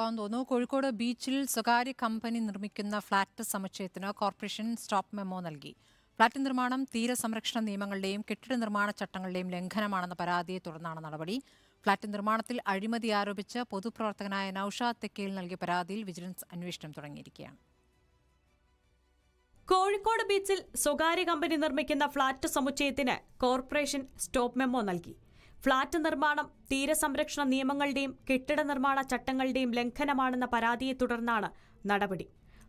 തോന്നുന്നു കോഴിക്കോട് ബീച്ചിൽ സ്വകാര്യ കമ്പനി നിർമ്മിക്കുന്ന ഫ്ളാറ്റ് സമുച്ചയത്തിന് കോർപ്പറേഷൻ സ്റ്റോപ്പ് മെമ്മോ നൽകി ഫ്ളാറ്റ് നിർമ്മാണം തീരസംരക്ഷണ നിയമങ്ങളുടെയും കെട്ടിട നിർമ്മാണ ചട്ടങ്ങളുടെയും ലംഘനമാണെന്ന പരാതിയെ തുടർന്നാണ് നടപടി ഫ്ളാറ്റ് നിർമ്മാണത്തിൽ അഴിമതി ആരോപിച്ച് പൊതുപ്രവർത്തകനായ നൌഷാദ് തെക്കേൽ നൽകിയ പരാതിയിൽ വിജിലൻസ് അന്വേഷണം തുടങ്ങിയിരിക്കുകയാണ് കോഴിക്കോട് ബീച്ചിൽ സ്വകാര്യ കമ്പനി നിർമ്മിക്കുന്ന ഫ്ളാറ്റ് സമുച്ചയത്തിന് കോർപ്പറേഷൻ സ്റ്റോപ്പ് മെമ്മോ നൽകി ഫ്ളാറ്റ് നിർമ്മാണം തീരസംരക്ഷണ നിയമങ്ങളുടെയും കെട്ടിട നിർമ്മാണ ചട്ടങ്ങളുടെയും ലംഘനമാണെന്ന പരാതിയെ തുടർന്നാണ് നടപടി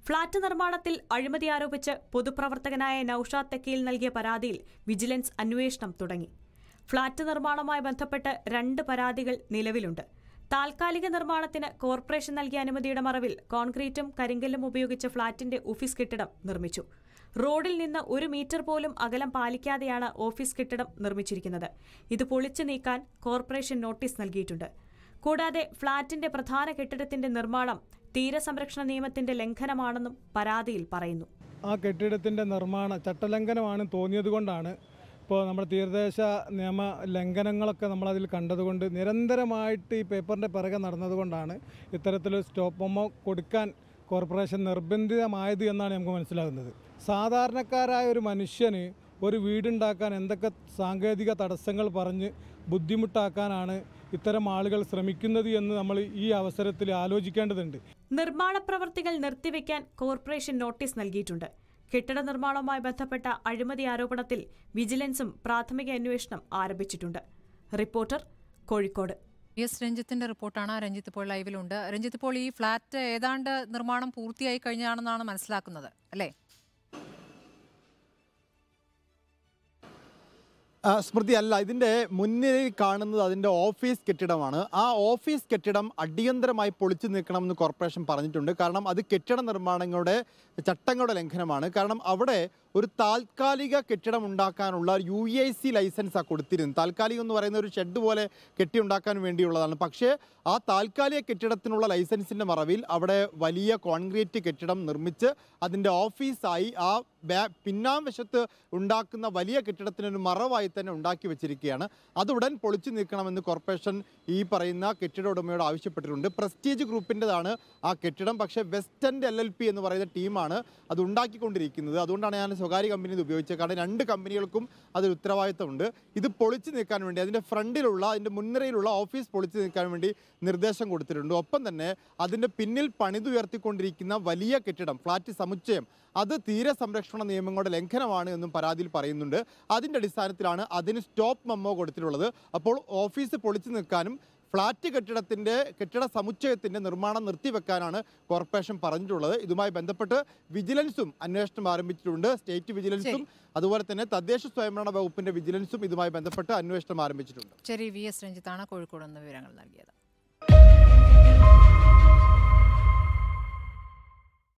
ഫ്ളാറ്റ് നിർമ്മാണത്തിൽ അഴിമതി ആരോപിച്ച് പൊതുപ്രവർത്തകനായ നൌഷാദ് തെക്കിയിൽ നൽകിയ പരാതിയിൽ വിജിലൻസ് അന്വേഷണം തുടങ്ങി ഫ്ളാറ്റ് നിർമ്മാണവുമായി ബന്ധപ്പെട്ട് രണ്ട് പരാതികൾ നിലവിലുണ്ട് താൽക്കാലിക നിർമ്മാണത്തിന് കോർപ്പറേഷൻ നൽകിയ അനുമതിയുടെ മറവിൽ കോൺക്രീറ്റും കരിങ്കല്ലും ഉപയോഗിച്ച് ഫ്ളാറ്റിന്റെ ഓഫീസ് കെട്ടിടം നിർമ്മിച്ചു റോഡിൽ നിന്ന് ഒരു മീറ്റർ പോലും അകലം പാലിക്കാതെയാണ് ഓഫീസ് കെട്ടിടം നിർമ്മിച്ചിരിക്കുന്നത് ഇത് പൊളിച്ചു നീക്കാൻ കോർപ്പറേഷൻ നോട്ടീസ് നൽകിയിട്ടുണ്ട് കൂടാതെ ഫ്ളാറ്റിന്റെ പ്രധാന കെട്ടിടത്തിന്റെ നിർമ്മാണം തീരസംരക്ഷണ നിയമത്തിന്റെ ലംഘനമാണെന്നും പരാതിയിൽ പറയുന്നു ആ കെട്ടിടത്തിന്റെ നിർമ്മാണ ചട്ടലംഘനമാണ് തോന്നിയതുകൊണ്ടാണ് ഇപ്പോൾ നമ്മുടെ തീരദേശ നിയമ ലംഘനങ്ങളൊക്കെ നമ്മളതിൽ കണ്ടതുകൊണ്ട് നിരന്തരമായിട്ട് ഈ പേപ്പറിൻ്റെ പിറകെ നടന്നതുകൊണ്ടാണ് ഇത്തരത്തിലൊരു സ്റ്റോപ്പ് മൊമ്മ കൊടുക്കാൻ കോർപ്പറേഷൻ നിർബന്ധിതമായത് എന്നാണ് നമുക്ക് മനസ്സിലാകുന്നത് സാധാരണക്കാരായ ഒരു മനുഷ്യന് ഒരു വീടുണ്ടാക്കാൻ എന്തൊക്കെ സാങ്കേതിക തടസ്സങ്ങൾ പറഞ്ഞ് ബുദ്ധിമുട്ടാക്കാനാണ് ഇത്തരം ആളുകൾ ശ്രമിക്കുന്നത് എന്ന് നമ്മൾ ഈ അവസരത്തിൽ ആലോചിക്കേണ്ടതുണ്ട് നിർമ്മാണ പ്രവർത്തികൾ നിർത്തിവെക്കാൻ കോർപ്പറേഷൻ നോട്ടീസ് നൽകിയിട്ടുണ്ട് കെട്ടിട നിർമ്മാണവുമായി ബന്ധപ്പെട്ട അഴിമതി ആരോപണത്തിൽ വിജിലൻസും പ്രാഥമിക അന്വേഷണം ആരംഭിച്ചിട്ടുണ്ട് റിപ്പോർട്ടർ കോഴിക്കോട് എസ് രഞ്ജിത്തിന്റെ റിപ്പോർട്ടാണ് രഞ്ജിത്ത് ഇപ്പോൾ ലൈവിലുണ്ട് രഞ്ജിത്ത് ഇപ്പോൾ ഈ ഫ്ളാറ്റ് ഏതാണ്ട് നിർമ്മാണം പൂർത്തിയായി കഴിഞ്ഞാണെന്നാണ് മനസ്സിലാക്കുന്നത് അല്ലേ സ്മൃതി അല്ല ഇതിൻ്റെ മുന്നിൽ കാണുന്നത് അതിൻ്റെ ഓഫീസ് കെട്ടിടമാണ് ആ ഓഫീസ് കെട്ടിടം അടിയന്തരമായി പൊളിച്ചു നീക്കണമെന്ന് കോർപ്പറേഷൻ പറഞ്ഞിട്ടുണ്ട് കാരണം അത് കെട്ടിട നിർമ്മാണങ്ങളുടെ ചട്ടങ്ങളുടെ ലംഘനമാണ് കാരണം അവിടെ ഒരു താൽക്കാലിക കെട്ടിടം ഉണ്ടാക്കാനുള്ള യു എ സി ലൈസൻസാണ് കൊടുത്തിരുന്നത് താൽക്കാലികം എന്ന് പറയുന്ന ഒരു ഷെഡ് പോലെ കെട്ടി ഉണ്ടാക്കാൻ വേണ്ടിയുള്ളതാണ് പക്ഷേ ആ താൽക്കാലിക കെട്ടിടത്തിനുള്ള ലൈസൻസിൻ്റെ മറവിൽ അവിടെ വലിയ കോൺക്രീറ്റ് കെട്ടിടം നിർമ്മിച്ച് അതിൻ്റെ ഓഫീസായി ആ പിന്നാംവശത്ത് ഉണ്ടാക്കുന്ന വലിയ കെട്ടിടത്തിനൊരു മറവായി തന്നെ ഉണ്ടാക്കി വെച്ചിരിക്കുകയാണ് അതുടൻ പൊളിച്ചു നീക്കണമെന്ന് കോർപ്പറേഷൻ ഈ പറയുന്ന കെട്ടിട ഉടമയോട് ആവശ്യപ്പെട്ടിട്ടുണ്ട് പ്രസ്റ്റീജ് ഗ്രൂപ്പിൻ്റെതാണ് ആ കെട്ടിടം പക്ഷേ വെസ്റ്റൻ്റെ എൽ എൽ പി എന്ന് പറയുന്ന ടീമാണ് അത് ഉണ്ടാക്കിക്കൊണ്ടിരിക്കുന്നത് അതുകൊണ്ടാണ് ഞാൻ സ്വകാര്യ കമ്പനി ഇത് ഉപയോഗിച്ചത് കാരണം രണ്ട് കമ്പനികൾക്കും അതൊരു ഉത്തരവാദിത്തമുണ്ട് ഇത് പൊളിച്ചു നീക്കാൻ വേണ്ടി അതിൻ്റെ ഫ്രണ്ടിലുള്ള അതിൻ്റെ മുൻനിരയിലുള്ള ഓഫീസ് പൊളിച്ചു നീക്കാൻ വേണ്ടി നിർദ്ദേശം കൊടുത്തിട്ടുണ്ട് ഒപ്പം തന്നെ അതിൻ്റെ പിന്നിൽ പണിതുയർത്തിക്കൊണ്ടിരിക്കുന്ന വലിയ കെട്ടിടം ഫ്ലാറ്റ് സമുച്ചയം അത് തീരെ സംരക്ഷണം സംരക്ഷണ നിയമങ്ങളുടെ ലംഘനമാണ് എന്നും പരാതിയിൽ പറയുന്നുണ്ട് അതിൻ്റെ അടിസ്ഥാനത്തിലാണ് അതിന് സ്റ്റോപ്പ് മെമ്മോ കൊടുത്തിട്ടുള്ളത് അപ്പോൾ ഓഫീസ് പൊളിച്ചു നിൽക്കാനും ഫ്ളാറ്റ് കെട്ടിടത്തിൻ്റെ കെട്ടിട സമുച്ചയത്തിൻ്റെ നിർമ്മാണം നിർത്തിവെക്കാനാണ് കോർപ്പറേഷൻ പറഞ്ഞിട്ടുള്ളത് ഇതുമായി ബന്ധപ്പെട്ട് വിജിലൻസും അന്വേഷണം ആരംഭിച്ചിട്ടുണ്ട് സ്റ്റേറ്റ് വിജിലൻസും അതുപോലെ തന്നെ തദ്ദേശ സ്വയംഭരണ വകുപ്പിന്റെ വിജിലൻസും ഇതുമായി ബന്ധപ്പെട്ട് അന്വേഷണം ആരംഭിച്ചിട്ടുണ്ട് ശരി വി എസ് രഞ്ജിത്താണ് കോഴിക്കോട് വിവരങ്ങൾ നൽകിയത്